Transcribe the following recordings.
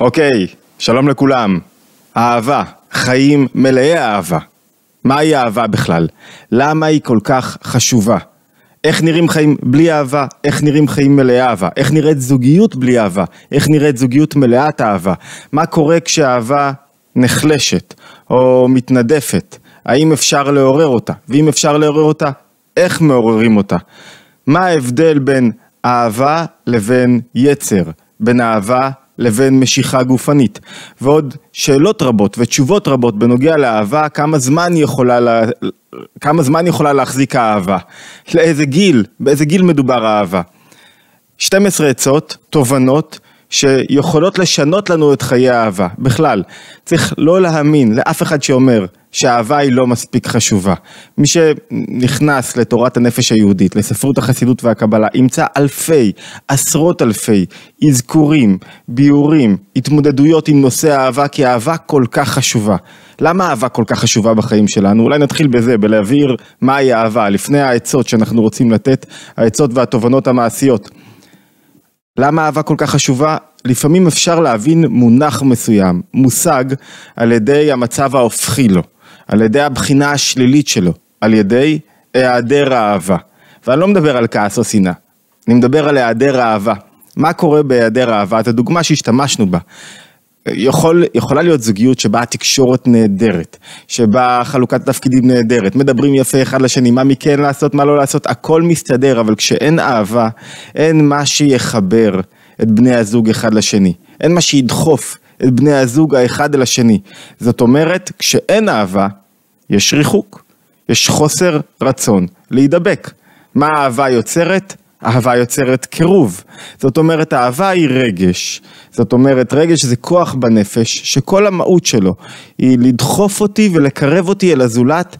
אוקיי, שלום לכולם. אהבה, חיים מלאי אהבה. מהי אהבה בכלל? למה היא כל כך חשובה? איך נראים חיים בלי אהבה? איך נראים חיים מלאי אהבה? איך נראית זוגיות בלי אהבה? איך נראית זוגיות מלאת אהבה? מה קורה כשאהבה נחלשת או מתנדפת? האם אפשר לעורר אותה? ואם אפשר לעורר אותה, איך מעוררים אותה? מה ההבדל בין אהבה לבין יצר? בין אהבה לבין משיכה גופנית, ועוד שאלות רבות ותשובות רבות בנוגע לאהבה, כמה זמן יכולה, לה, כמה זמן יכולה להחזיק האהבה, לאיזה גיל, באיזה גיל מדובר האהבה. 12 עצות, תובנות, שיכולות לשנות לנו את חיי האהבה. בכלל, צריך לא להאמין לאף אחד שאומר שהאהבה היא לא מספיק חשובה. מי שנכנס לתורת הנפש היהודית, לספרות החסידות והקבלה, ימצא אלפי, עשרות אלפי, אזכורים, ביאורים, התמודדויות עם נושא האהבה, כי האהבה כל כך חשובה. למה אהבה כל כך חשובה בחיים שלנו? אולי נתחיל בזה, בלהבהיר מהי אהבה, לפני העצות שאנחנו רוצים לתת, העצות והתובנות המעשיות. למה אהבה כל כך חשובה? לפעמים אפשר להבין מונח מסוים, מושג, על ידי המצב ההופכי לו, על ידי הבחינה השלילית שלו, על ידי היעדר האהבה. ואני לא מדבר על כעס או שנאה, אני מדבר על היעדר אהבה. מה קורה בהיעדר אהבה? את הדוגמה שהשתמשנו בה. יכול, יכולה להיות זוגיות שבה התקשורת נהדרת, שבה חלוקת התפקידים נהדרת, מדברים יפה אחד לשני, מה מכן לעשות, מה לא לעשות, הכל מסתדר, אבל כשאין אהבה, אין מה שיחבר את בני הזוג אחד לשני, אין מה שידחוף את בני הזוג האחד אל השני. זאת אומרת, כשאין אהבה, יש ריחוק, יש חוסר רצון להידבק. מה האהבה יוצרת? אהבה יוצרת קירוב. זאת אומרת, אהבה היא רגש. זאת אומרת, רגש זה כוח בנפש, שכל המהות שלו היא לדחוף אותי ולקרב אותי אל הזולת,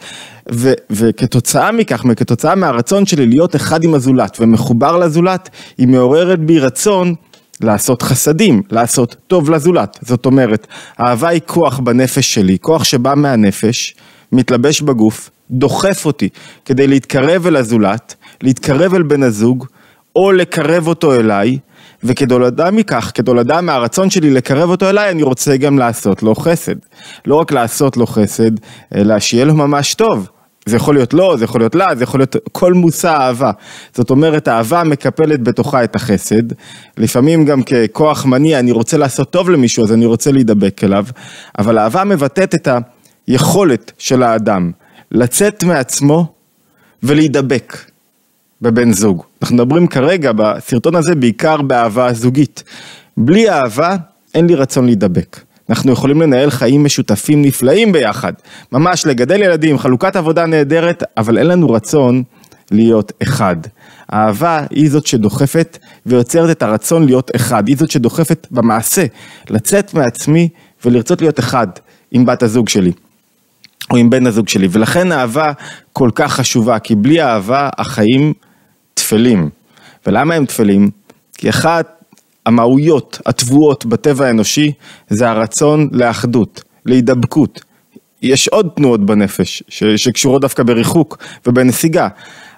ו- וכתוצאה מכך, כתוצאה מהרצון שלי להיות אחד עם הזולת ומחובר לזולת, היא מעוררת בי רצון לעשות חסדים, לעשות טוב לזולת. זאת אומרת, אהבה היא כוח בנפש שלי, כוח שבא מהנפש, מתלבש בגוף, דוחף אותי כדי להתקרב אל הזולת, להתקרב אל בן הזוג, או לקרב אותו אליי, וכתולדה מכך, כתולדה מהרצון שלי לקרב אותו אליי, אני רוצה גם לעשות לו חסד. לא רק לעשות לו חסד, אלא שיהיה לו ממש טוב. זה יכול להיות לא, זה יכול להיות לה, זה יכול להיות כל מושא אהבה. זאת אומרת, אהבה מקפלת בתוכה את החסד. לפעמים גם ככוח מניע, אני רוצה לעשות טוב למישהו, אז אני רוצה להידבק אליו. אבל אהבה מבטאת את היכולת של האדם לצאת מעצמו ולהידבק. בבן זוג. אנחנו מדברים כרגע בסרטון הזה בעיקר באהבה זוגית. בלי אהבה אין לי רצון להידבק. אנחנו יכולים לנהל חיים משותפים נפלאים ביחד. ממש לגדל ילדים, חלוקת עבודה נהדרת, אבל אין לנו רצון להיות אחד. האהבה היא זאת שדוחפת ויוצרת את הרצון להיות אחד. היא זאת שדוחפת במעשה לצאת מעצמי ולרצות להיות אחד עם בת הזוג שלי. או עם בן הזוג שלי, ולכן אהבה כל כך חשובה, כי בלי אהבה החיים טפלים. ולמה הם טפלים? כי אחת המהויות הטבועות בטבע האנושי זה הרצון לאחדות, להידבקות. יש עוד תנועות בנפש ש- שקשורות דווקא בריחוק ובנסיגה.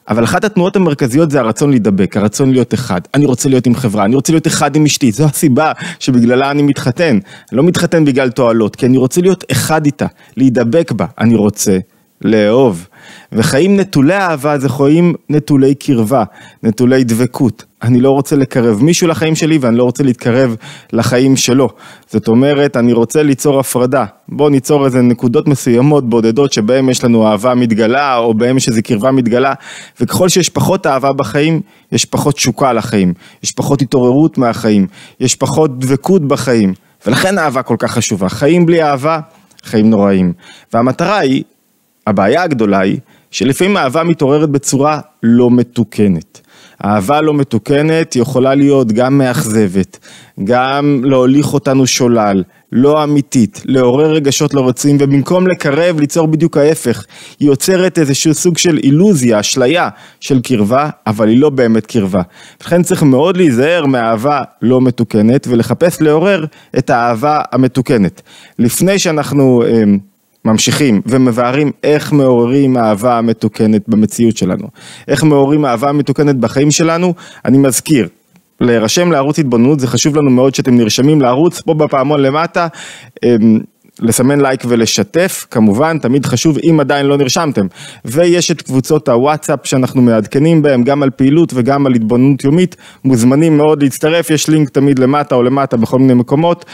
אבל אחת התנועות המרכזיות זה הרצון להידבק, הרצון להיות אחד. אני רוצה להיות עם חברה, אני רוצה להיות אחד עם אשתי, זו הסיבה שבגללה אני מתחתן. אני לא מתחתן בגלל תועלות, כי אני רוצה להיות אחד איתה, להידבק בה. אני רוצה לאהוב. וחיים נטולי אהבה זה חיים נטולי קרבה, נטולי דבקות. אני לא רוצה לקרב מישהו לחיים שלי ואני לא רוצה להתקרב לחיים שלו. זאת אומרת, אני רוצה ליצור הפרדה. בואו ניצור איזה נקודות מסוימות, בודדות, שבהן יש לנו אהבה מתגלה, או בהן יש איזה קרבה מתגלה, וככל שיש פחות אהבה בחיים, יש פחות תשוקה לחיים, יש פחות התעוררות מהחיים, יש פחות דבקות בחיים. ולכן אהבה כל כך חשובה. חיים בלי אהבה, חיים נוראים. והמטרה היא הבעיה הגדולה היא שלפעמים אהבה מתעוררת בצורה לא מתוקנת. אהבה לא מתוקנת יכולה להיות גם מאכזבת, גם להוליך אותנו שולל, לא אמיתית, לעורר רגשות לא רצויים, ובמקום לקרב, ליצור בדיוק ההפך. היא יוצרת איזשהו סוג של אילוזיה, אשליה של קרבה, אבל היא לא באמת קרבה. לכן צריך מאוד להיזהר מאהבה לא מתוקנת, ולחפש לעורר את האהבה המתוקנת. לפני שאנחנו... אמ, ממשיכים ומבארים איך מעוררים אהבה מתוקנת במציאות שלנו, איך מעוררים אהבה מתוקנת בחיים שלנו, אני מזכיר, להירשם לערוץ התבוננות, זה חשוב לנו מאוד שאתם נרשמים לערוץ, פה בפעמון למטה, אמ, לסמן לייק ולשתף, כמובן, תמיד חשוב אם עדיין לא נרשמתם. ויש את קבוצות הוואטסאפ שאנחנו מעדכנים בהם, גם על פעילות וגם על התבוננות יומית, מוזמנים מאוד להצטרף, יש לינק תמיד למטה או למטה בכל מיני מקומות.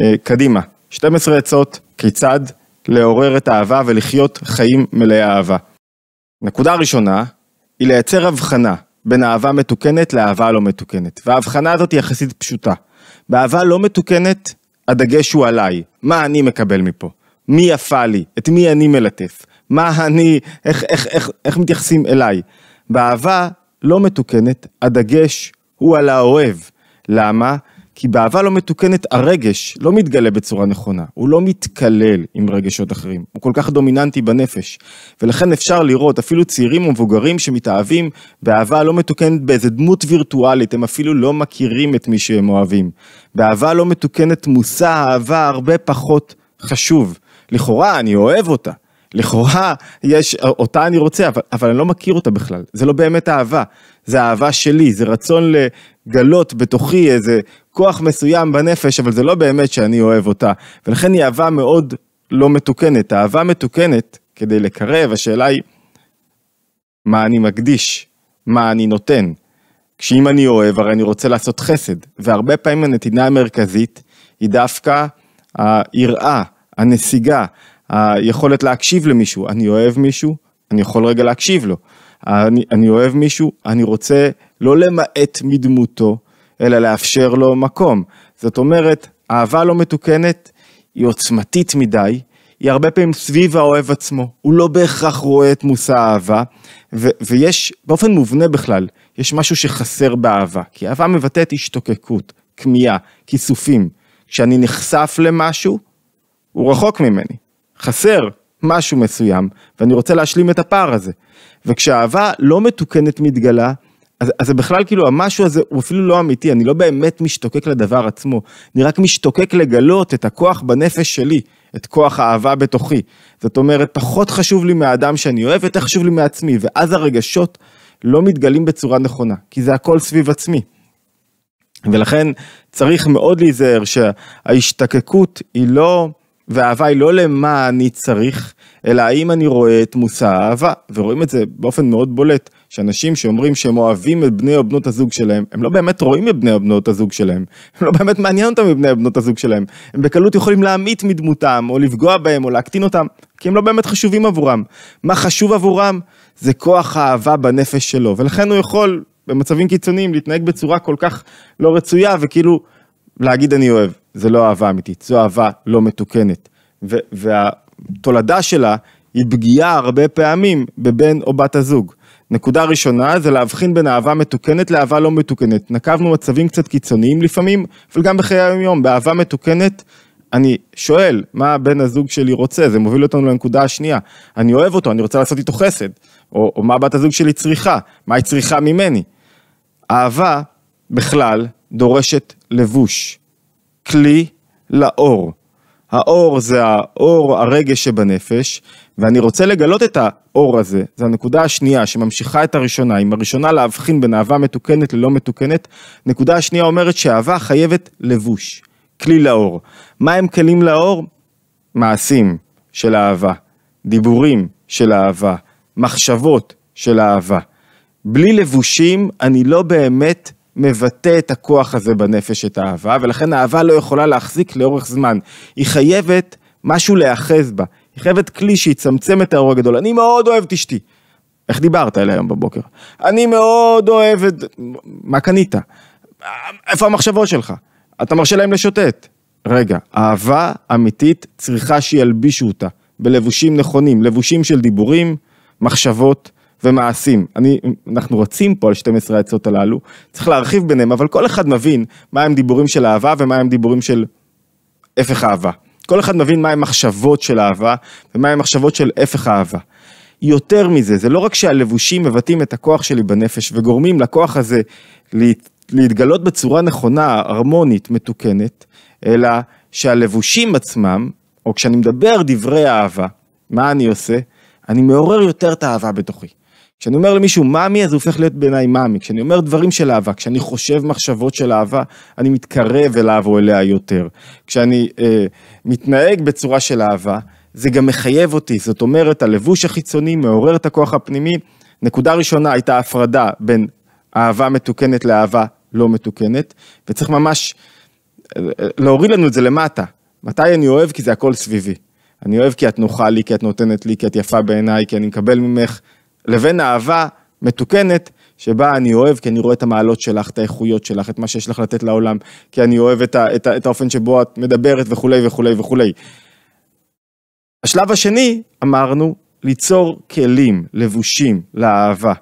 אה, קדימה, 12 עצות, כיצד לעורר את האהבה ולחיות חיים מלאי אהבה. נקודה ראשונה היא לייצר הבחנה בין אהבה מתוקנת לאהבה לא מתוקנת, וההבחנה הזאת היא יחסית פשוטה. באהבה לא מתוקנת, הדגש הוא עליי, מה אני מקבל מפה, מי יפה לי, את מי אני מלטף, מה אני, איך, איך, איך, איך איך מתייחסים אליי. באהבה לא מתוקנת, הדגש הוא על האוהב. למה? כי באהבה לא מתוקנת הרגש לא מתגלה בצורה נכונה, הוא לא מתקלל עם רגשות אחרים, הוא כל כך דומיננטי בנפש. ולכן אפשר לראות אפילו צעירים ומבוגרים שמתאהבים באהבה לא מתוקנת באיזה דמות וירטואלית, הם אפילו לא מכירים את מי שהם אוהבים. באהבה לא מתוקנת מושא האהבה הרבה פחות חשוב. לכאורה אני אוהב אותה, לכאורה יש, אותה אני רוצה, אבל, אבל אני לא מכיר אותה בכלל. זה לא באמת אהבה, זה אהבה שלי, זה רצון לגלות בתוכי איזה כוח מסוים בנפש, אבל זה לא באמת שאני אוהב אותה. ולכן היא אהבה מאוד לא מתוקנת. אהבה מתוקנת, כדי לקרב, השאלה היא, מה אני מקדיש? מה אני נותן? כשאם אני אוהב, הרי אני רוצה לעשות חסד. והרבה פעמים הנתינה המרכזית היא דווקא היראה, הנסיגה, היכולת להקשיב למישהו. אני אוהב מישהו, אני יכול רגע להקשיב לו. אני, אני אוהב מישהו, אני רוצה לא למעט מדמותו, אלא לאפשר לו מקום. זאת אומרת, אהבה לא מתוקנת היא עוצמתית מדי, היא הרבה פעמים סביב האוהב עצמו, הוא לא בהכרח רואה את מושא האהבה, ו- ויש, באופן מובנה בכלל, יש משהו שחסר באהבה, כי אהבה מבטאת השתוקקות, כמיהה, כיסופים. כשאני נחשף למשהו, הוא רחוק ממני, חסר משהו מסוים, ואני רוצה להשלים את הפער הזה. וכשאהבה לא מתוקנת מתגלה, אז, אז זה בכלל כאילו המשהו הזה הוא אפילו לא אמיתי, אני לא באמת משתוקק לדבר עצמו, אני רק משתוקק לגלות את הכוח בנפש שלי, את כוח האהבה בתוכי. זאת אומרת, פחות חשוב לי מהאדם שאני אוהב, יותר חשוב לי מעצמי, ואז הרגשות לא מתגלים בצורה נכונה, כי זה הכל סביב עצמי. ולכן צריך מאוד להיזהר שההשתקקות היא לא, והאהבה היא לא למה אני צריך, אלא האם אני רואה את מושא האהבה, ורואים את זה באופן מאוד בולט שאנשים שאומרים שהם אוהבים את בני או בנות הזוג שלהם, הם לא באמת רואים את בני או בנות הזוג שלהם, הם לא באמת מעניין אותם מבני או בנות הזוג שלהם, הם בקלות יכולים להמעיט מדמותם, או לפגוע בהם, או להקטין אותם, כי הם לא באמת חשובים עבורם. מה חשוב עבורם? זה כוח האהבה בנפש שלו, ולכן הוא יכול, במצבים קיצוניים, להתנהג בצורה כל כך לא רצויה, וכאילו, להגיד אני אוהב. זה לא אהבה אמיתית, זו אהבה לא מתוקנת. והתולדה שלה היא פגיעה הרבה פעמים בבן או בת הזוג. נקודה ראשונה זה להבחין בין אהבה מתוקנת לאהבה לא מתוקנת. נקבנו מצבים קצת קיצוניים לפעמים, אבל גם בחיי היום-יום, באהבה מתוקנת, אני שואל, מה בן הזוג שלי רוצה? זה מוביל אותנו לנקודה השנייה. אני אוהב אותו, אני רוצה לעשות איתו חסד. או, או מה בת הזוג שלי צריכה? מה היא צריכה ממני? אהבה, בכלל, דורשת לבוש. כלי לאור. האור זה האור הרגש שבנפש, ואני רוצה לגלות את האור הזה, זו הנקודה השנייה שממשיכה את הראשונה, עם הראשונה להבחין בין אהבה מתוקנת ללא מתוקנת, נקודה השנייה אומרת שאהבה חייבת לבוש, כלי לאור. מה הם כלים לאור? מעשים של אהבה, דיבורים של אהבה, מחשבות של אהבה. בלי לבושים אני לא באמת מבטא את הכוח הזה בנפש, את האהבה, ולכן האהבה לא יכולה להחזיק לאורך זמן. היא חייבת משהו להיאחז בה, היא חייבת כלי שיצמצם את האירוע הגדול. אני מאוד אוהב את אשתי. איך דיברת אליה היום בבוקר? אני מאוד אוהב את... מה קנית? איפה המחשבות שלך? אתה מרשה להם לשוטט. רגע, אהבה אמיתית צריכה שילבישו אותה בלבושים נכונים, לבושים של דיבורים, מחשבות ומעשים. אני, אנחנו רצים פה על 12 העצות הללו, צריך להרחיב ביניהם, אבל כל אחד מבין מה הם דיבורים של אהבה ומה הם דיבורים של הפך אהבה. כל אחד מבין מהם מחשבות של אהבה, ומהם מחשבות של הפך אהבה. יותר מזה, זה לא רק שהלבושים מבטאים את הכוח שלי בנפש וגורמים לכוח הזה להתגלות בצורה נכונה, הרמונית, מתוקנת, אלא שהלבושים עצמם, או כשאני מדבר דברי אהבה, מה אני עושה? אני מעורר יותר את האהבה בתוכי. כשאני אומר למישהו מאמי, אז הוא הופך להיות בעיניי מאמי. כשאני אומר דברים של אהבה, כשאני חושב מחשבות של אהבה, אני מתקרב אליו או אליה יותר. כשאני אה, מתנהג בצורה של אהבה, זה גם מחייב אותי. זאת אומרת, הלבוש החיצוני מעורר את הכוח הפנימי. נקודה ראשונה הייתה הפרדה בין אהבה מתוקנת לאהבה לא מתוקנת, וצריך ממש אה, להוריד לנו את זה למטה. מתי אני אוהב? כי זה הכל סביבי. אני אוהב כי את נוחה לי, כי את נותנת לי, כי את יפה בעיניי, כי אני מקבל ממך. לבין אהבה מתוקנת, שבה אני אוהב כי אני רואה את המעלות שלך, את האיכויות שלך, את מה שיש לך לתת לעולם, כי אני אוהב את, ה, את, ה, את האופן שבו את מדברת וכולי וכולי וכולי. השלב השני, אמרנו, ליצור כלים, לבושים, לאהבה,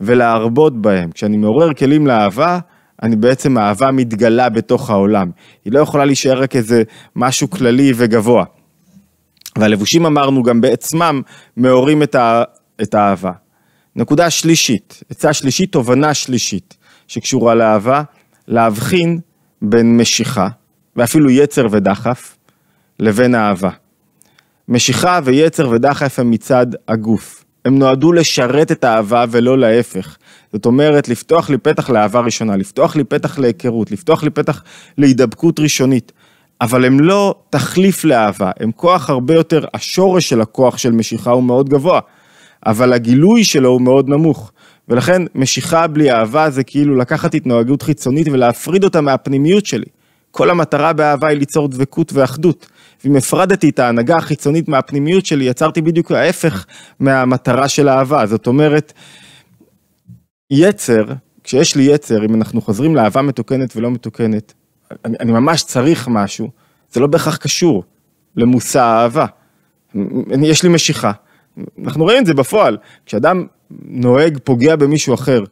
ולהרבות בהם. כשאני מעורר כלים לאהבה, אני בעצם, האהבה מתגלה בתוך העולם. היא לא יכולה להישאר רק איזה משהו כללי וגבוה. והלבושים, אמרנו, גם בעצמם מעוררים את, ה... את האהבה. נקודה שלישית, עצה שלישית, תובנה שלישית שקשורה לאהבה, להבחין בין משיכה, ואפילו יצר ודחף, לבין אהבה. משיכה ויצר ודחף הם מצד הגוף. הם נועדו לשרת את האהבה ולא להפך. זאת אומרת, לפתוח לי פתח לאהבה ראשונה, לפתוח לי פתח להיכרות, לפתוח לי פתח להידבקות ראשונית. אבל הם לא תחליף לאהבה, הם כוח הרבה יותר, השורש של הכוח של משיכה הוא מאוד גבוה. אבל הגילוי שלו הוא מאוד נמוך. ולכן משיכה בלי אהבה זה כאילו לקחת התנהגות חיצונית ולהפריד אותה מהפנימיות שלי. כל המטרה באהבה היא ליצור דבקות ואחדות. ואם הפרדתי את ההנהגה החיצונית מהפנימיות שלי, יצרתי בדיוק ההפך מהמטרה של אהבה. זאת אומרת, יצר, כשיש לי יצר, אם אנחנו חוזרים לאהבה מתוקנת ולא מתוקנת, אני, אני ממש צריך משהו, זה לא בהכרח קשור למושא האהבה. יש לי משיכה, אנחנו רואים את זה בפועל, כשאדם נוהג, פוגע במישהו אחר,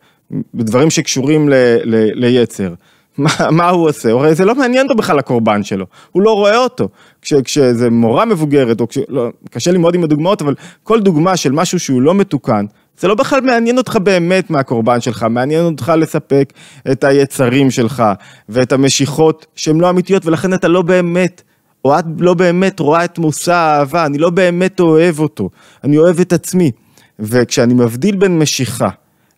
בדברים שקשורים ל, ל, ליצר, מה, מה הוא עושה? הרי זה לא מעניין אותו בכלל הקורבן שלו, הוא לא רואה אותו. כש, כשזה מורה מבוגרת, או כש... לא, קשה לי מאוד עם הדוגמאות, אבל כל דוגמה של משהו שהוא לא מתוקן, זה לא בכלל מעניין אותך באמת מהקורבן שלך, מעניין אותך לספק את היצרים שלך ואת המשיכות שהן לא אמיתיות, ולכן אתה לא באמת או את לא באמת רואה את מושא האהבה, אני לא באמת אוהב אותו, אני אוהב את עצמי. וכשאני מבדיל בין משיכה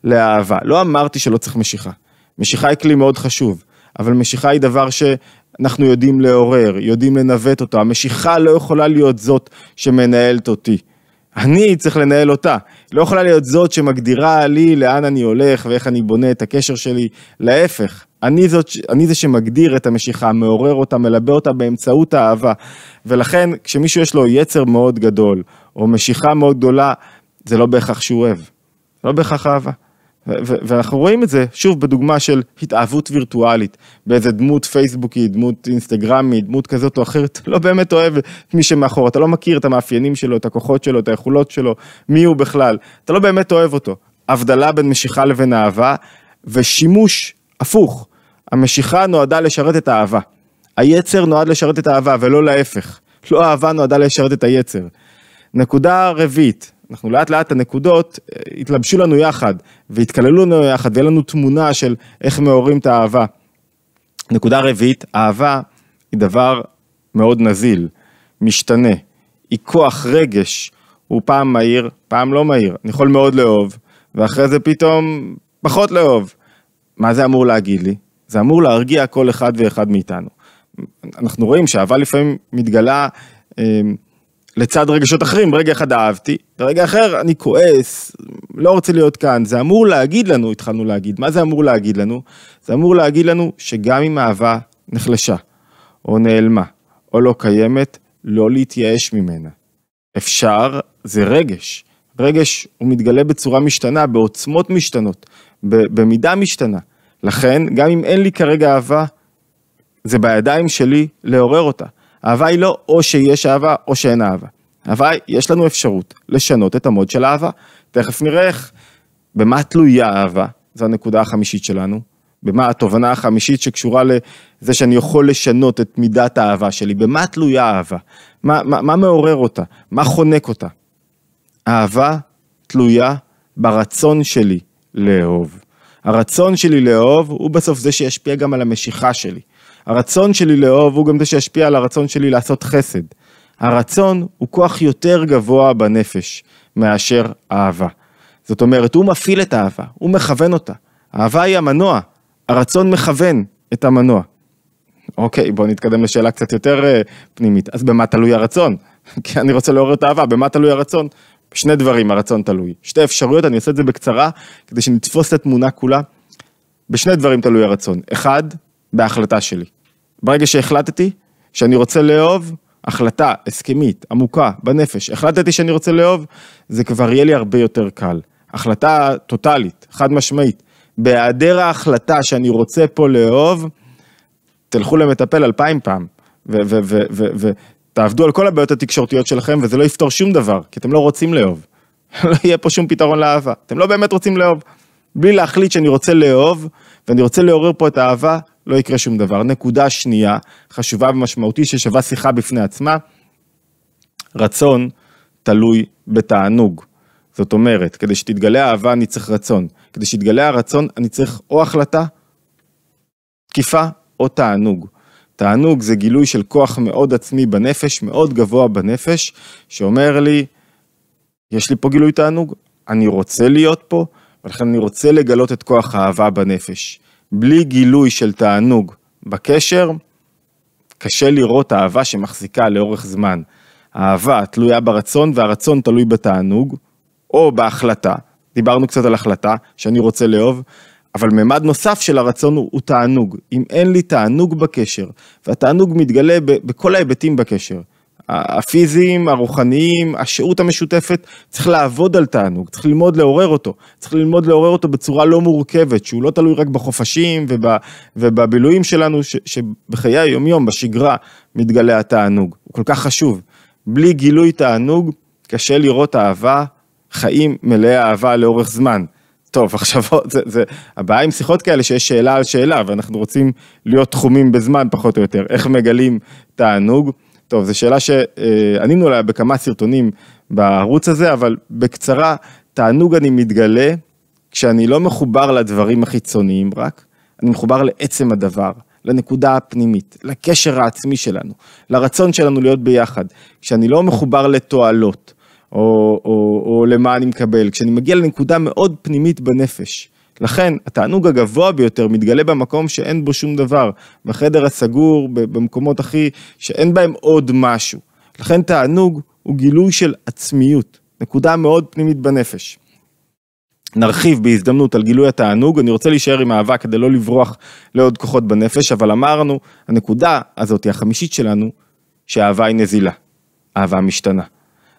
לאהבה, לא אמרתי שלא צריך משיכה. משיכה היא כלי מאוד חשוב, אבל משיכה היא דבר שאנחנו יודעים לעורר, יודעים לנווט אותו. המשיכה לא יכולה להיות זאת שמנהלת אותי. אני צריך לנהל אותה. לא יכולה להיות זאת שמגדירה לי לאן אני הולך ואיך אני בונה את הקשר שלי. להפך, אני, זאת, אני זה שמגדיר את המשיכה, מעורר אותה, מלבה אותה באמצעות האהבה. ולכן, כשמישהו יש לו יצר מאוד גדול, או משיכה מאוד גדולה, זה לא בהכרח שהוא אוהב. לא בהכרח אהבה. ואנחנו רואים את זה, שוב, בדוגמה של התאהבות וירטואלית, באיזה דמות פייסבוקית, דמות אינסטגרמית, דמות כזאת או אחרת, לא באמת אוהב את מי שמאחור, אתה לא מכיר את המאפיינים שלו, את הכוחות שלו, את היכולות שלו, מי הוא בכלל, אתה לא באמת אוהב אותו. הבדלה בין משיכה לבין אהבה, ושימוש הפוך. המשיכה נועדה לשרת את האהבה. היצר נועד לשרת את האהבה, ולא להפך. לא אהבה נועדה לשרת את היצר. נקודה רביעית, אנחנו לאט לאט הנקודות יתלבשו אה, לנו יחד, ויתקללו לנו יחד, ויהיה לנו תמונה של איך מעוררים את האהבה. נקודה רביעית, אהבה היא דבר מאוד נזיל, משתנה, היא כוח רגש, הוא פעם מהיר, פעם לא מהיר. אני יכול מאוד לאהוב, ואחרי זה פתאום פחות לאהוב. מה זה אמור להגיד לי? זה אמור להרגיע כל אחד ואחד מאיתנו. אנחנו רואים שאהבה לפעמים מתגלה אה, לצד רגשות אחרים, ברגע אחד אהבתי, ברגע אחר אני כועס, לא רוצה להיות כאן. זה אמור להגיד לנו, התחלנו להגיד, מה זה אמור להגיד לנו? זה אמור להגיד לנו שגם אם אהבה נחלשה, או נעלמה, או לא קיימת, לא להתייאש ממנה. אפשר, זה רגש. רגש הוא מתגלה בצורה משתנה, בעוצמות משתנות, במידה משתנה. לכן, גם אם אין לי כרגע אהבה, זה בידיים שלי לעורר אותה. אהבה היא לא או שיש אהבה או שאין אהבה. אבל יש לנו אפשרות לשנות את המוד של אהבה. תכף נראה איך, במה תלויה אהבה, זו הנקודה החמישית שלנו. במה התובנה החמישית שקשורה לזה שאני יכול לשנות את מידת האהבה שלי, במה תלויה אהבה? מה, מה, מה מעורר אותה? מה חונק אותה? אהבה תלויה ברצון שלי לאהוב. הרצון שלי לאהוב הוא בסוף זה שישפיע גם על המשיכה שלי. הרצון שלי לאהוב הוא גם זה שישפיע על הרצון שלי לעשות חסד. הרצון הוא כוח יותר גבוה בנפש מאשר אהבה. זאת אומרת, הוא מפעיל את האהבה, הוא מכוון אותה. האהבה היא המנוע, הרצון מכוון את המנוע. אוקיי, בואו נתקדם לשאלה קצת יותר אה, פנימית. אז במה תלוי הרצון? כי אני רוצה לעורר את האהבה, במה תלוי הרצון? שני דברים הרצון תלוי. שתי אפשרויות, אני עושה את זה בקצרה, כדי שנתפוס את התמונה כולה. בשני דברים תלוי הרצון. אחד, בהחלטה שלי. ברגע שהחלטתי שאני רוצה לאהוב, החלטה הסכמית, עמוקה, בנפש, החלטתי שאני רוצה לאהוב, זה כבר יהיה לי הרבה יותר קל. החלטה טוטאלית, חד משמעית. בהיעדר ההחלטה שאני רוצה פה לאהוב, תלכו למטפל אלפיים פעם, ותעבדו על כל הבעיות התקשורתיות שלכם, וזה לא יפתור שום דבר, כי אתם לא רוצים לאהוב. לא יהיה פה שום פתרון לאהבה. אתם לא באמת רוצים לאהוב. בלי להחליט שאני רוצה לאהוב, ואני רוצה לעורר פה את האהבה, לא יקרה שום דבר. נקודה שנייה, חשובה ומשמעותית, ששווה שיחה בפני עצמה, רצון תלוי בתענוג. זאת אומרת, כדי שתתגלה אהבה אני צריך רצון. כדי שיתגלה הרצון אני צריך או החלטה, תקיפה או תענוג. תענוג זה גילוי של כוח מאוד עצמי בנפש, מאוד גבוה בנפש, שאומר לי, יש לי פה גילוי תענוג, אני רוצה להיות פה, ולכן אני רוצה לגלות את כוח האהבה בנפש. בלי גילוי של תענוג בקשר, קשה לראות אהבה שמחזיקה לאורך זמן. אהבה תלויה ברצון והרצון תלוי בתענוג, או בהחלטה. דיברנו קצת על החלטה, שאני רוצה לאהוב, אבל ממד נוסף של הרצון הוא, הוא תענוג. אם אין לי תענוג בקשר, והתענוג מתגלה ב, בכל ההיבטים בקשר, הפיזיים, הרוחניים, השהות המשותפת, צריך לעבוד על תענוג, צריך ללמוד לעורר אותו. צריך ללמוד לעורר אותו בצורה לא מורכבת, שהוא לא תלוי רק בחופשים וב, ובבילויים שלנו, ש, שבחיי היומיום, בשגרה, מתגלה התענוג. הוא כל כך חשוב. בלי גילוי תענוג, קשה לראות אהבה, חיים מלאי אהבה לאורך זמן. טוב, עכשיו, זה, זה, הבעיה עם שיחות כאלה שיש שאלה על שאלה, ואנחנו רוצים להיות תחומים בזמן, פחות או יותר. איך מגלים תענוג? טוב, זו שאלה שענינו עליה בכמה סרטונים בערוץ הזה, אבל בקצרה, תענוג אני מתגלה כשאני לא מחובר לדברים החיצוניים רק, אני מחובר לעצם הדבר. לנקודה הפנימית, לקשר העצמי שלנו, לרצון שלנו להיות ביחד. כשאני לא מחובר לתועלות, או, או, או למה אני מקבל, כשאני מגיע לנקודה מאוד פנימית בנפש, לכן, התענוג הגבוה ביותר מתגלה במקום שאין בו שום דבר, בחדר הסגור, במקומות הכי, שאין בהם עוד משהו. לכן תענוג הוא גילוי של עצמיות, נקודה מאוד פנימית בנפש. נרחיב בהזדמנות על גילוי התענוג, אני רוצה להישאר עם אהבה כדי לא לברוח לעוד כוחות בנפש, אבל אמרנו, הנקודה הזאת, החמישית שלנו, שאהבה היא נזילה, אהבה משתנה,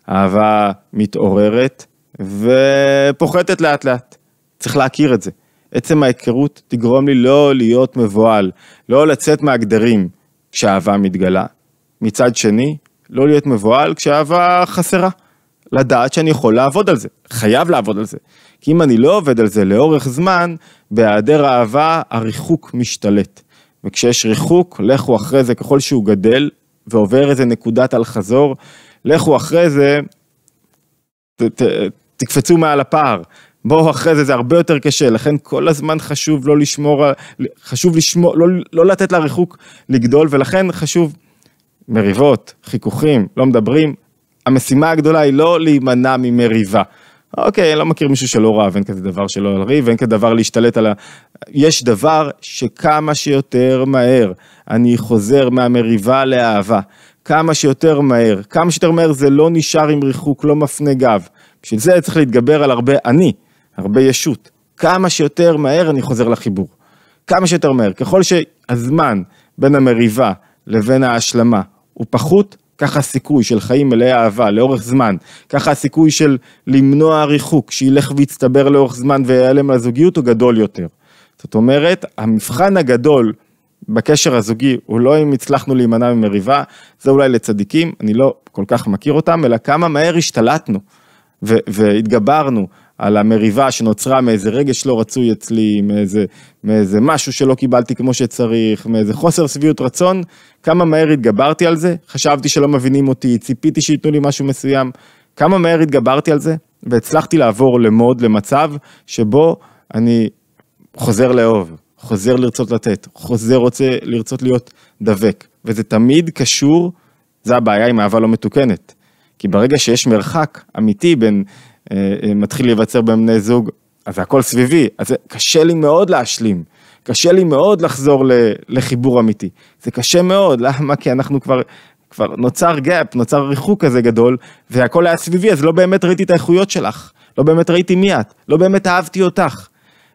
אהבה מתעוררת ופוחתת לאט לאט. צריך להכיר את זה. עצם ההיכרות תגרום לי לא להיות מבוהל, לא לצאת מהגדרים כשאהבה מתגלה. מצד שני, לא להיות מבוהל כשאהבה חסרה. לדעת שאני יכול לעבוד על זה, חייב לעבוד על זה. כי אם אני לא עובד על זה לאורך זמן, בהיעדר אהבה הריחוק משתלט. וכשיש ריחוק, לכו אחרי זה ככל שהוא גדל ועובר איזה נקודת אל-חזור, לכו אחרי זה, ת, ת, תקפצו מעל הפער. בואו אחרי זה, זה הרבה יותר קשה, לכן כל הזמן חשוב לא לשמור, חשוב לשמור, לא, לא לתת לריחוק לגדול, ולכן חשוב מריבות, חיכוכים, לא מדברים. המשימה הגדולה היא לא להימנע ממריבה. אוקיי, אני לא מכיר מישהו שלא רב, אין כזה דבר שלא לריב, אין כזה דבר להשתלט על ה... יש דבר שכמה שיותר מהר, אני חוזר מהמריבה לאהבה. כמה שיותר מהר. כמה שיותר מהר זה לא נשאר עם ריחוק, לא מפנה גב. בשביל זה צריך להתגבר על הרבה אני. הרבה ישות. כמה שיותר מהר אני חוזר לחיבור. כמה שיותר מהר. ככל שהזמן בין המריבה לבין ההשלמה הוא פחות, ככה הסיכוי של חיים מלאי אהבה לאורך זמן, ככה הסיכוי של למנוע ריחוק, שילך ויצטבר לאורך זמן ויעלם לזוגיות הוא גדול יותר. זאת אומרת, המבחן הגדול בקשר הזוגי הוא לא אם הצלחנו להימנע ממריבה, זה אולי לצדיקים, אני לא כל כך מכיר אותם, אלא כמה מהר השתלטנו והתגברנו על המריבה שנוצרה מאיזה רגש לא רצוי אצלי, מאיזה, מאיזה משהו שלא קיבלתי כמו שצריך, מאיזה חוסר שביעות רצון, כמה מהר התגברתי על זה, חשבתי שלא מבינים אותי, ציפיתי שייתנו לי משהו מסוים, כמה מהר התגברתי על זה, והצלחתי לעבור למוד, למצב שבו אני חוזר לאהוב, חוזר לרצות לתת, חוזר רוצה לרצות להיות דבק, וזה תמיד קשור, זה הבעיה עם אהבה לא מתוקנת. כי ברגע שיש מרחק אמיתי בין אה, אה, מתחיל להיווצר בין בני זוג, אז זה הכל סביבי, אז קשה לי מאוד להשלים. קשה לי מאוד לחזור לחיבור אמיתי. זה קשה מאוד, למה? כי אנחנו כבר, כבר נוצר gap, נוצר ריחוק כזה גדול, והכל היה סביבי, אז לא באמת ראיתי את האיכויות שלך, לא באמת ראיתי מי את, לא באמת אהבתי אותך.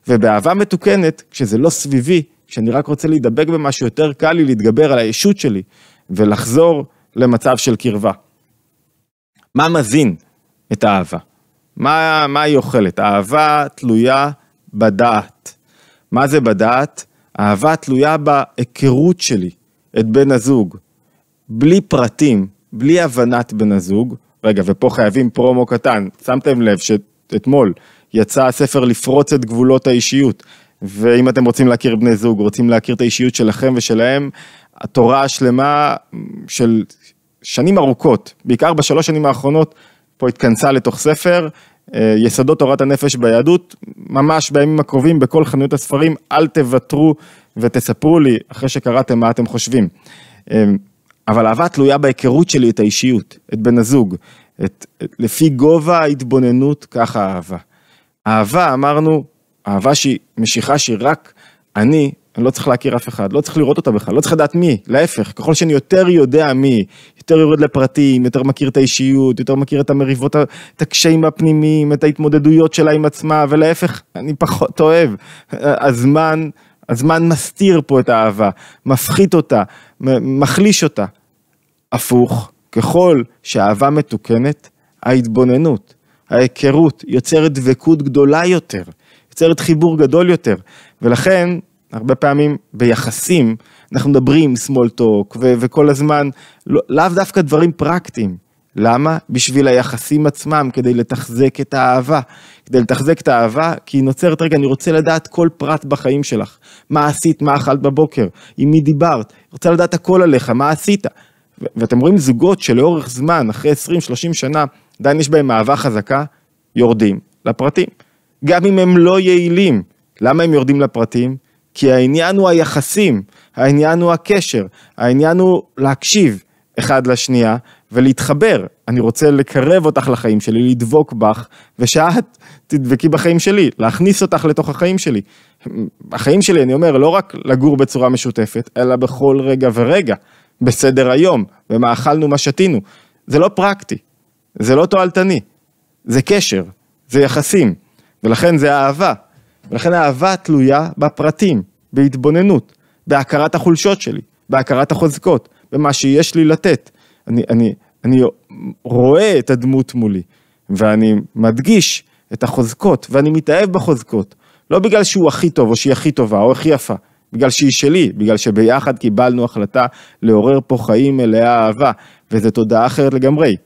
ובאהבה מתוקנת, כשזה לא סביבי, כשאני רק רוצה להידבק במשהו, יותר קל לי להתגבר על הישות שלי, ולחזור למצב של קרבה. מה מזין את האהבה? מה, מה היא אוכלת? אהבה תלויה בדעת. מה זה בדעת? אהבה תלויה בהיכרות שלי את בן הזוג. בלי פרטים, בלי הבנת בן הזוג. רגע, ופה חייבים פרומו קטן. שמתם לב שאתמול יצא הספר לפרוץ את גבולות האישיות. ואם אתם רוצים להכיר בני זוג, רוצים להכיר את האישיות שלכם ושלהם, התורה השלמה של שנים ארוכות, בעיקר בשלוש שנים האחרונות, פה התכנסה לתוך ספר, אה, יסודות תורת הנפש ביהדות, ממש בימים הקרובים בכל חנויות הספרים, אל תוותרו ותספרו לי אחרי שקראתם מה אתם חושבים. אה, אבל אהבה תלויה בהיכרות שלי את האישיות, את בן הזוג. את, את, לפי גובה ההתבוננות, ככה אהבה. אהבה, אמרנו, אהבה שהיא משיכה שהיא רק אני אני לא צריך להכיר אף אחד, לא צריך לראות אותה בכלל, לא צריך לדעת מי, להפך, ככל שאני יותר יודע מי, יותר יורד לפרטים, יותר מכיר את האישיות, יותר מכיר את המריבות, את הקשיים הפנימיים, את ההתמודדויות שלה עם עצמה, ולהפך, אני פחות אוהב. הזמן, הזמן מסתיר פה את האהבה, מפחית אותה, מחליש אותה. הפוך, ככל שהאהבה מתוקנת, ההתבוננות, ההיכרות, יוצרת דבקות גדולה יותר, יוצרת חיבור גדול יותר, ולכן הרבה פעמים ביחסים, אנחנו מדברים small talk ו- וכל הזמן, לא, לאו לא, דווקא דברים פרקטיים. למה? בשביל היחסים עצמם, כדי לתחזק את האהבה. כדי לתחזק את האהבה, כי היא נוצרת, רגע, אני רוצה לדעת כל פרט בחיים שלך. מה עשית, מה אכלת בבוקר, עם מי דיברת, רוצה לדעת הכל עליך, מה עשית. ו- ואתם רואים זוגות שלאורך זמן, אחרי 20-30 שנה, עדיין יש בהם אהבה חזקה, יורדים לפרטים. גם אם הם לא יעילים. למה הם יורדים לפרטים? כי העניין הוא היחסים, העניין הוא הקשר, העניין הוא להקשיב אחד לשנייה ולהתחבר. אני רוצה לקרב אותך לחיים שלי, לדבוק בך, ושאת תדבקי בחיים שלי, להכניס אותך לתוך החיים שלי. החיים שלי, אני אומר, לא רק לגור בצורה משותפת, אלא בכל רגע ורגע, בסדר היום, במה אכלנו, מה שתינו. זה לא פרקטי, זה לא תועלתני, זה קשר, זה יחסים, ולכן זה אהבה. ולכן האהבה תלויה בפרטים, בהתבוננות, בהכרת החולשות שלי, בהכרת החוזקות, במה שיש לי לתת. אני, אני, אני רואה את הדמות מולי, ואני מדגיש את החוזקות, ואני מתאהב בחוזקות. לא בגלל שהוא הכי טוב, או שהיא הכי טובה, או הכי יפה, בגלל שהיא שלי, בגלל שביחד קיבלנו החלטה לעורר פה חיים מלאי אהבה, וזו תודעה אחרת לגמרי.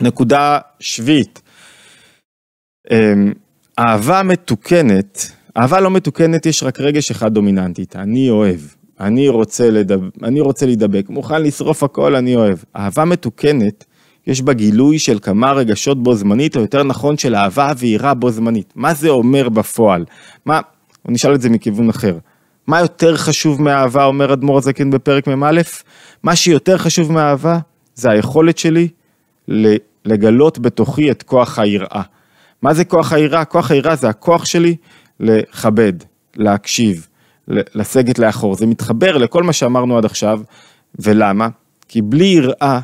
נקודה שביעית, אמ, אהבה מתוקנת, אהבה לא מתוקנת, יש רק רגש אחד דומיננטית, אני אוהב. אני רוצה, לדבק, אני רוצה להידבק, מוכן לשרוף הכל, אני אוהב. אהבה מתוקנת, יש בה גילוי של כמה רגשות בו זמנית, או יותר נכון של אהבה ויראה בו זמנית. מה זה אומר בפועל? מה, נשאל את זה מכיוון אחר. מה יותר חשוב מאהבה, אומר אדמו"ר הזקן בפרק מ"א? מה שיותר חשוב מאהבה זה היכולת שלי לגלות בתוכי את כוח היראה. מה זה כוח העירה? כוח העירה זה הכוח שלי לכבד, להקשיב, לסגת לאחור. זה מתחבר לכל מה שאמרנו עד עכשיו, ולמה? כי בלי יראה,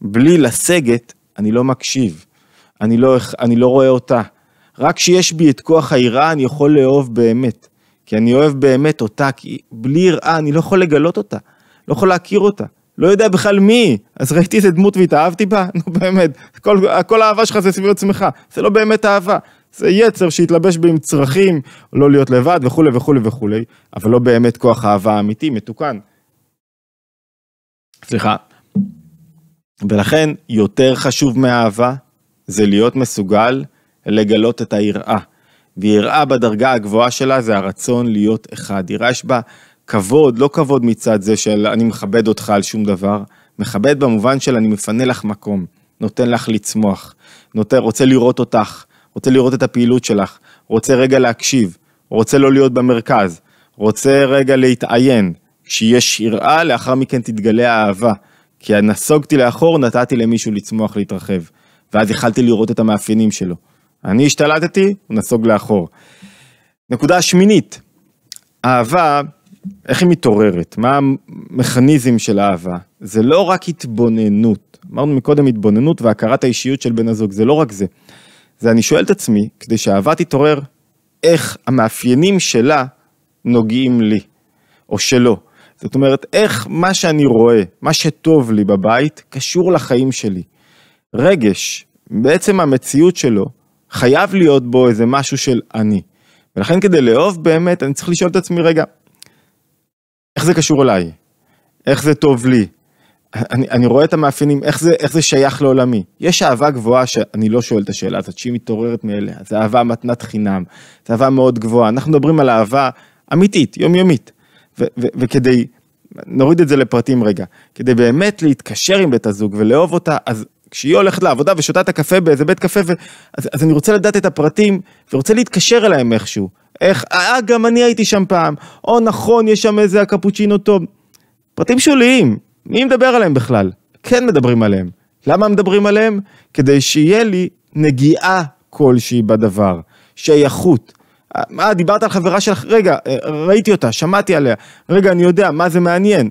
בלי לסגת, אני לא מקשיב, אני לא, אני לא רואה אותה. רק כשיש בי את כוח היראה, אני יכול לאהוב באמת. כי אני אוהב באמת אותה, כי בלי יראה אני לא יכול לגלות אותה, לא יכול להכיר אותה. לא יודע בכלל מי, אז ראיתי איזה דמות והתאהבתי בה? נו באמת, כל, כל האהבה שלך זה סביב עצמך, זה לא באמת אהבה. זה יצר שהתלבש בי עם צרכים, לא להיות לבד וכולי וכולי וכולי, אבל לא באמת כוח אהבה אמיתי, מתוקן. סליחה. ולכן, יותר חשוב מאהבה, זה להיות מסוגל לגלות את היראה. ויראה בדרגה הגבוהה שלה זה הרצון להיות אחד. יראה יש בה כבוד, לא כבוד מצד זה של אני מכבד אותך על שום דבר, מכבד במובן של אני מפנה לך מקום, נותן לך לצמוח, נותן, רוצה לראות אותך, רוצה לראות את הפעילות שלך, רוצה רגע להקשיב, רוצה לא להיות במרכז, רוצה רגע להתעיין, כשיש יראה, לאחר מכן תתגלה האהבה, כי נסוגתי לאחור, נתתי למישהו לצמוח, להתרחב, ואז יכלתי לראות את המאפיינים שלו. אני השתלטתי, הוא נסוג לאחור. נקודה שמינית, אהבה איך היא מתעוררת? מה המכניזם של אהבה? זה לא רק התבוננות. אמרנו מקודם התבוננות והכרת האישיות של בן הזוג, זה לא רק זה. זה אני שואל את עצמי, כדי שאהבה תתעורר, איך המאפיינים שלה נוגעים לי, או שלא. זאת אומרת, איך מה שאני רואה, מה שטוב לי בבית, קשור לחיים שלי. רגש, בעצם המציאות שלו, חייב להיות בו איזה משהו של אני. ולכן כדי לאהוב באמת, אני צריך לשאול את עצמי, רגע, איך זה קשור אליי? איך זה טוב לי? אני, אני רואה את המאפיינים, איך זה, איך זה שייך לעולמי. יש אהבה גבוהה שאני לא שואל את השאלה הזאת, שהיא מתעוררת מאליה. זה אהבה מתנת חינם, זה אהבה מאוד גבוהה. אנחנו מדברים על אהבה אמיתית, יומיומית. ו- ו- וכדי, נוריד את זה לפרטים רגע, כדי באמת להתקשר עם בית הזוג ולאהוב אותה, אז כשהיא הולכת לעבודה ושותה את הקפה באיזה בית קפה, ו... אז, אז אני רוצה לדעת את הפרטים ורוצה להתקשר אליהם איכשהו. איך, אה, גם אני הייתי שם פעם, או נכון, יש שם איזה הקפוצ'ינו טוב. פרטים שוליים, מי מדבר עליהם בכלל? כן מדברים עליהם. למה מדברים עליהם? כדי שיהיה לי נגיעה כלשהי בדבר, שייכות. מה, אה, דיברת על חברה שלך, רגע, אה, ראיתי אותה, שמעתי עליה, רגע, אני יודע, מה זה מעניין?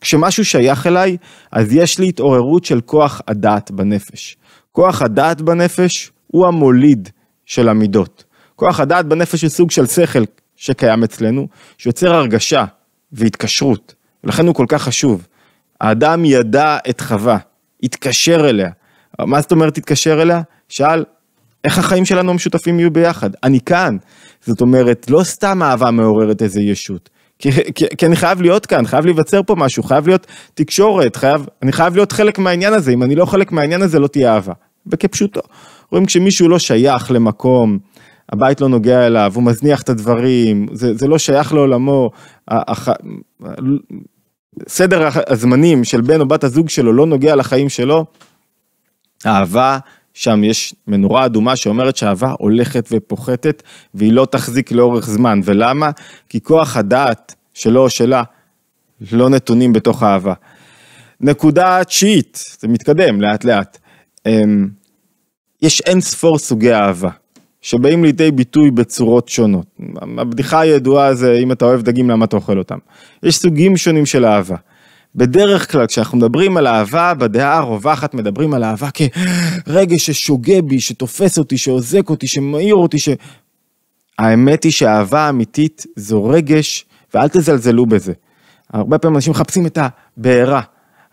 כשמשהו שייך אליי, אז יש לי התעוררות של כוח הדעת בנפש. כוח הדעת בנפש הוא המוליד של המידות. כוח הדעת בנפש הוא סוג של שכל שקיים אצלנו, שיוצר הרגשה והתקשרות, ולכן הוא כל כך חשוב. האדם ידע את חווה, התקשר אליה. מה זאת אומרת התקשר אליה? שאל, איך החיים שלנו המשותפים יהיו ביחד? אני כאן. זאת אומרת, לא סתם אהבה מעוררת איזה ישות. כי, כי, כי אני חייב להיות כאן, חייב להיווצר פה משהו, חייב להיות תקשורת, חייב, אני חייב להיות חלק מהעניין הזה, אם אני לא חלק מהעניין הזה לא תהיה אהבה. וכפשוטו. רואים כשמישהו לא שייך למקום, הבית לא נוגע אליו, הוא מזניח את הדברים, זה, זה לא שייך לעולמו. הח... סדר הזמנים של בן או בת הזוג שלו לא נוגע לחיים שלו, אהבה, שם יש מנורה אדומה שאומרת שאהבה הולכת ופוחתת והיא לא תחזיק לאורך זמן. ולמה? כי כוח הדעת שלו או שלה לא נתונים בתוך אהבה. נקודה תשיעית, זה מתקדם לאט לאט. אמ, יש אין ספור סוגי אהבה. שבאים לידי ביטוי בצורות שונות. הבדיחה הידועה זה אם אתה אוהב דגים למה אתה אוכל אותם. יש סוגים שונים של אהבה. בדרך כלל כשאנחנו מדברים על אהבה, בדעה הרווחת מדברים על אהבה כרגש ששוגה בי, שתופס אותי, שעוזק אותי, שמאיר אותי, ש... האמת היא שאהבה אמיתית זו רגש, ואל תזלזלו בזה. הרבה פעמים אנשים מחפשים את הבעירה.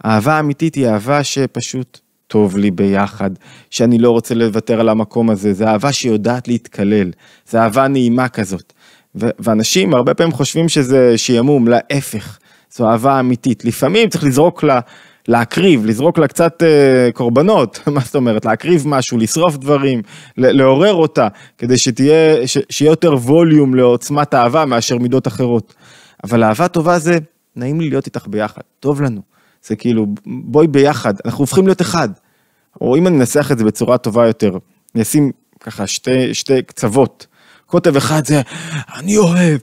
אהבה אמיתית היא אהבה שפשוט טוב לי ביחד, שאני לא רוצה לוותר על המקום הזה, זה אהבה שיודעת להתקלל, זה אהבה נעימה כזאת. ו- ואנשים הרבה פעמים חושבים שזה שיעמום, להפך, זו אהבה אמיתית. לפעמים צריך לזרוק לה, להקריב, לזרוק לה קצת אה, קורבנות, מה זאת אומרת? להקריב משהו, לשרוף דברים, לעורר אותה, כדי שתהיה, ש- שיהיה יותר ווליום לעוצמת אהבה מאשר מידות אחרות. אבל אהבה טובה זה, נעים לי להיות איתך ביחד, טוב לנו. זה כאילו, בואי ביחד, אנחנו הופכים להיות אחד. או אם אני אנסח את זה בצורה טובה יותר, אני אשים ככה שתי, שתי קצוות. קוטב אחד זה, אני אוהב.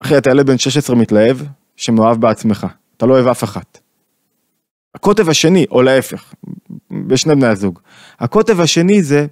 אחי, אתה ילד בן 16 מתלהב, שמאוהב בעצמך. אתה לא אוהב אף אחת. הקוטב השני, או להפך, בשני בני הזוג. הקוטב השני זה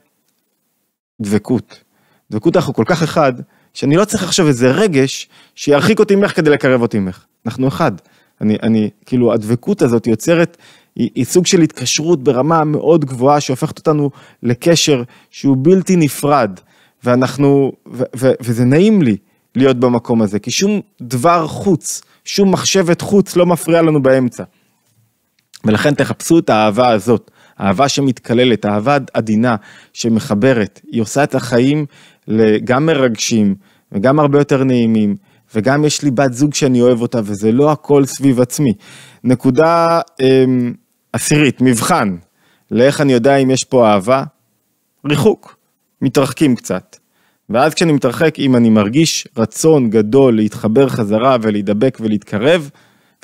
דבקות. דבקות אנחנו כל כך אחד, שאני לא צריך עכשיו איזה רגש שירחיק אותי ממך כדי לקרב אותי ממך. אנחנו אחד. אני, אני, כאילו, הדבקות הזאת יוצרת, היא, היא סוג של התקשרות ברמה מאוד גבוהה, שהופכת אותנו לקשר שהוא בלתי נפרד, ואנחנו, ו, ו, וזה נעים לי להיות במקום הזה, כי שום דבר חוץ, שום מחשבת חוץ לא מפריע לנו באמצע. ולכן תחפשו את האהבה הזאת, אהבה שמתקללת, אהבה עדינה, שמחברת, היא עושה את החיים גם מרגשים וגם הרבה יותר נעימים, וגם יש לי בת זוג שאני אוהב אותה, וזה לא הכל סביב עצמי. נקודה אה, עשירית, מבחן, לאיך אני יודע אם יש פה אהבה? ריחוק, מתרחקים קצת. ואז כשאני מתרחק, אם אני מרגיש רצון גדול להתחבר חזרה ולהידבק ולהתקרב,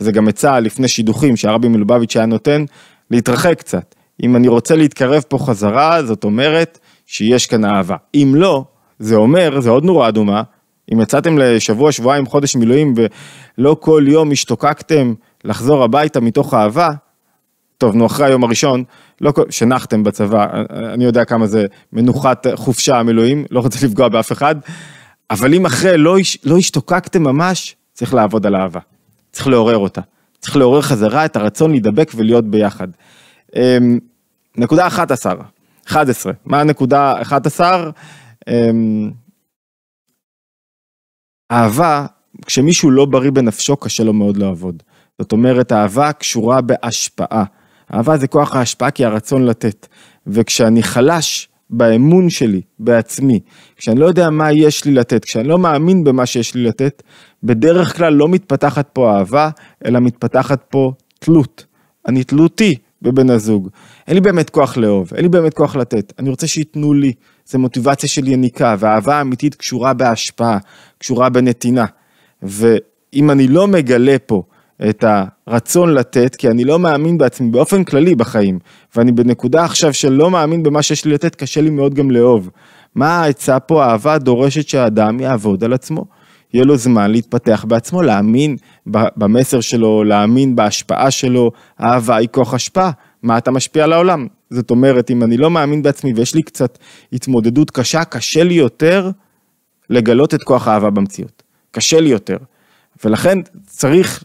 וזה גם עצה לפני שידוכים שהרבי מלובביץ' היה נותן, להתרחק קצת. אם אני רוצה להתקרב פה חזרה, זאת אומרת שיש כאן אהבה. אם לא, זה אומר, זה עוד נורה אדומה, אם יצאתם לשבוע, שבועיים, חודש מילואים ולא כל יום השתוקקתם לחזור הביתה מתוך אהבה, טוב, נו, אחרי היום הראשון, לא כל... שנחתם בצבא, אני יודע כמה זה מנוחת חופשה המילואים, לא רוצה לפגוע באף אחד, אבל אם אחרי לא, לא השתוקקתם ממש, צריך לעבוד על אהבה. צריך לעורר אותה. צריך לעורר חזרה את הרצון להידבק ולהיות ביחד. אמ, נקודה 11, 11, מה הנקודה 11? אהבה, כשמישהו לא בריא בנפשו, קשה לו מאוד לעבוד. זאת אומרת, אהבה קשורה בהשפעה. אהבה זה כוח ההשפעה כי הרצון לתת. וכשאני חלש באמון שלי, בעצמי, כשאני לא יודע מה יש לי לתת, כשאני לא מאמין במה שיש לי לתת, בדרך כלל לא מתפתחת פה אהבה, אלא מתפתחת פה תלות. אני תלותי בבן הזוג. אין לי באמת כוח לאהוב, אין לי באמת כוח לתת. אני רוצה שייתנו לי, זה מוטיבציה של יניקה, והאהבה האמיתית קשורה בהשפעה. קשורה בנתינה. ואם אני לא מגלה פה את הרצון לתת, כי אני לא מאמין בעצמי באופן כללי בחיים, ואני בנקודה עכשיו שלא מאמין במה שיש לי לתת, קשה לי מאוד גם לאהוב. מה העצה פה? אהבה דורשת שהאדם יעבוד על עצמו. יהיה לו זמן להתפתח בעצמו, להאמין במסר שלו, להאמין בהשפעה שלו. אהבה היא כוח השפעה, מה אתה משפיע על העולם? זאת אומרת, אם אני לא מאמין בעצמי ויש לי קצת התמודדות קשה, קשה לי יותר לגלות את כוח האהבה במציאות. קשה לי יותר. ולכן צריך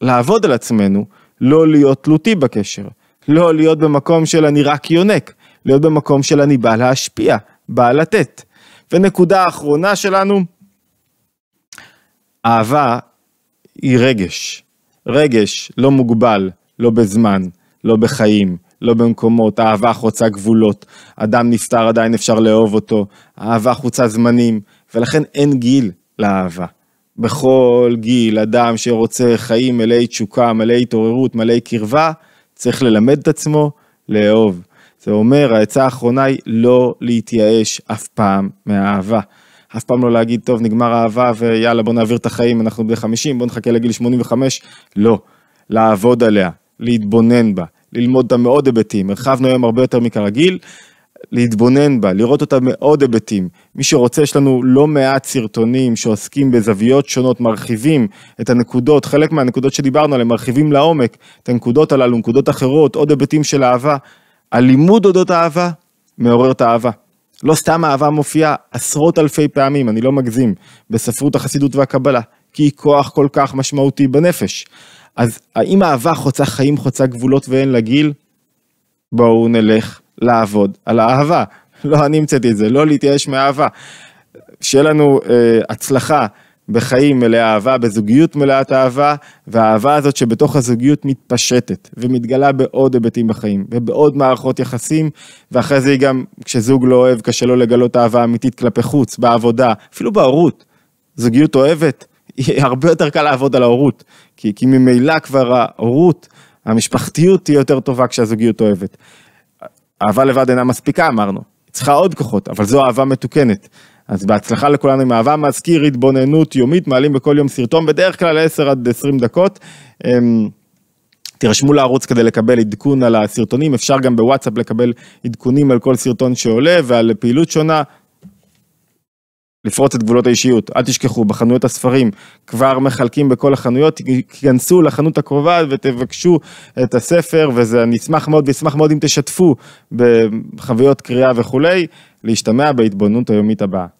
לעבוד על עצמנו, לא להיות תלותי בקשר, לא להיות במקום של אני רק יונק, להיות במקום של אני בא להשפיע, בא לתת. ונקודה האחרונה שלנו, אהבה היא רגש. רגש לא מוגבל, לא בזמן, לא בחיים, לא במקומות, אהבה חוצה גבולות, אדם נפטר עדיין אפשר לאהוב אותו, אהבה חוצה זמנים, ולכן אין גיל לאהבה. בכל גיל, אדם שרוצה חיים מלאי תשוקה, מלאי התעוררות, מלאי קרבה, צריך ללמד את עצמו לאהוב. זה אומר, העצה האחרונה היא לא להתייאש אף פעם מהאהבה. אף פעם לא להגיד, טוב, נגמר אהבה ויאללה, בוא נעביר את החיים, אנחנו בני 50, בוא נחכה לגיל 85. לא, לעבוד עליה, להתבונן בה, ללמוד את המאוד היבטים. הרחבנו היום הרבה יותר מכרגיל, להתבונן בה, לראות אותה מעוד היבטים. מי שרוצה, יש לנו לא מעט סרטונים שעוסקים בזוויות שונות, מרחיבים את הנקודות, חלק מהנקודות שדיברנו עליהן, מרחיבים לעומק את הנקודות הללו, נקודות אחרות, עוד היבטים של אהבה. הלימוד אודות אהבה מעורר את האהבה. לא סתם אהבה מופיעה עשרות אלפי פעמים, אני לא מגזים, בספרות החסידות והקבלה, כי היא כוח כל כך משמעותי בנפש. אז האם אהבה חוצה חיים, חוצה גבולות ואין לה גיל? בואו נלך לעבוד על האהבה. לא אני המצאתי את זה, לא להתייאש מאהבה. שיהיה לנו אה, הצלחה בחיים מלא אהבה, בזוגיות מלאת אהבה, והאהבה הזאת שבתוך הזוגיות מתפשטת ומתגלה בעוד היבטים בחיים ובעוד מערכות יחסים, ואחרי זה היא גם, כשזוג לא אוהב, קשה לו לגלות אהבה אמיתית כלפי חוץ, בעבודה, אפילו בהורות. זוגיות אוהבת, היא הרבה יותר קל לעבוד על ההורות, כי, כי ממילא כבר ההורות, המשפחתיות תהיה יותר טובה כשהזוגיות אוהבת. אהבה לבד אינה מספיקה, אמרנו. היא צריכה עוד כוחות, אבל זו אהבה מתוקנת. אז בהצלחה לכולנו עם אהבה מזכיר התבוננות יומית, מעלים בכל יום סרטון, בדרך כלל 10 עד 20 דקות. אמ, תירשמו לערוץ כדי לקבל עדכון על הסרטונים, אפשר גם בוואטסאפ לקבל עדכונים על כל סרטון שעולה ועל פעילות שונה. לפרוץ את גבולות האישיות. אל תשכחו, בחנויות הספרים כבר מחלקים בכל החנויות, תיכנסו לחנות הקרובה ותבקשו את הספר, וזה, אני אשמח מאוד, ואשמח מאוד אם תשתפו בחוויות קריאה וכולי, להשתמע בהתבוננות היומית הבאה.